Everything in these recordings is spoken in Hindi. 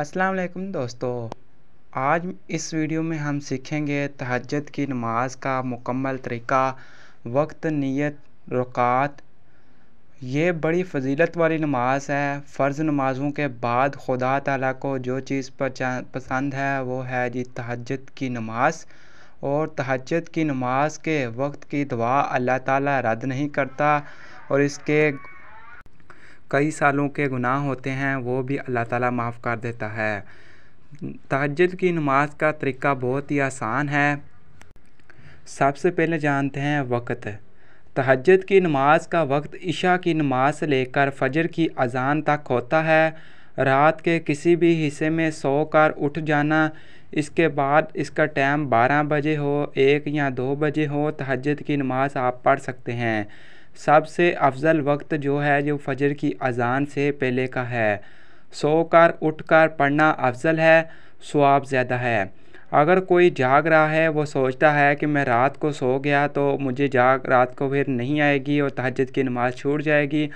अस्सलाम वालेकुम दोस्तों आज इस वीडियो में हम सीखेंगे तहजद की नमाज का मुकम्मल तरीका वक्त नियत रुकात ये बड़ी फजीलत वाली नमाज है फ़र्ज़ नमाज़ों के बाद खुदा ताला को जो चीज़ पसंद है वो है जी तहजद की नमाज और तहजद की नमाज के वक्त की दुआ अल्लाह ताला रद्द नहीं करता और इसके कई सालों के गुनाह होते हैं वो भी अल्लाह ताला माफ़ कर देता है तहजद की नमाज का तरीका बहुत ही आसान है सबसे पहले जानते हैं वक्त तहजद की नमाज का वक्त इशा की नमाज से लेकर फजर की अजान तक होता है रात के किसी भी हिस्से में सोकर उठ जाना इसके बाद इसका टाइम 12 बजे हो एक या दो बजे हो तहजद की नमाज़ आप पढ़ सकते हैं सबसे अफजल वक्त जो है जो फजर की अजान से पहले का है सो कर उठ कर पढ़ना अफजल है स्वाब ज़्यादा है अगर कोई जाग रहा है वो सोचता है कि मैं रात को सो गया तो मुझे जाग रात को फिर नहीं आएगी और तहजद की नमाज़ छूट जाएगी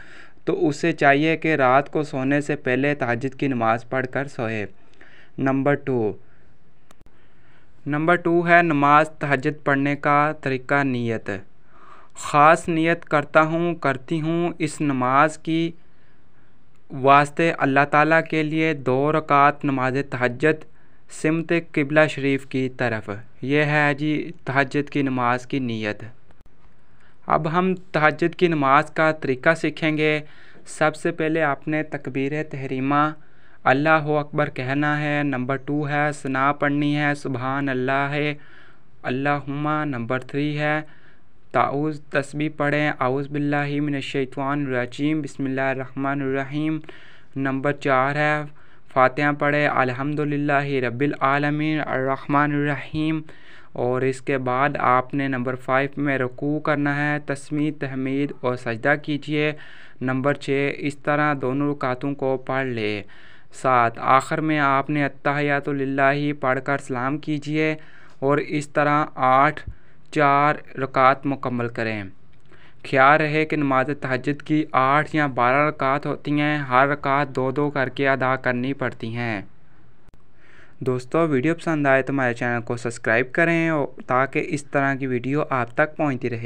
तो उसे चाहिए कि रात को सोने से पहले तहजद की नमाज़ पढ़ कर सोए नंबर टू नंबर टू है नमाज तहजद पढ़ने का तरीका नीयत ख़ास नियत करता हूँ करती हूँ इस नमाज़ की वास्ते अल्लाह ताला के लिए दो रकात नमाज तहजद सिमत किबला शरीफ की तरफ यह है जी तहजद की नमाज की नीयत अब हम तहजद की नमाज का तरीका सीखेंगे सबसे पहले आपने तकबीर तहरीमा अल्लाह अकबर कहना है नंबर टू है सना पढ़नी है सुबहान अल्लाह है अल्लाहुम्मा नंबर थ्री है ताउज़ तस्बी पढ़ें आउज़बिल्लिमिनशैतवानरजीम बसमीम नंबर चार है फ़ातह पढ़ें अलहमदिल्ला रब्बिल रहीम और इसके बाद आपने नंबर फाइव में रकू करना है तस्मी तहमीद और सजदा कीजिए नंबर छः इस तरह दोनों रुकातों को पढ़ ले सात आखिर में आपने अतहयातुल्ला पढ़ कर सलाम कीजिए और इस तरह आठ चार रकात मुकम्मल करें ख्याल रहे कि नमाज तहजद की आठ या बारह रकात होती हैं हर रकात दो दो करके अदा करनी पड़ती हैं दोस्तों वीडियो पसंद आए तो हमारे चैनल को सब्सक्राइब करें और ताकि इस तरह की वीडियो आप तक पहुंचती रहे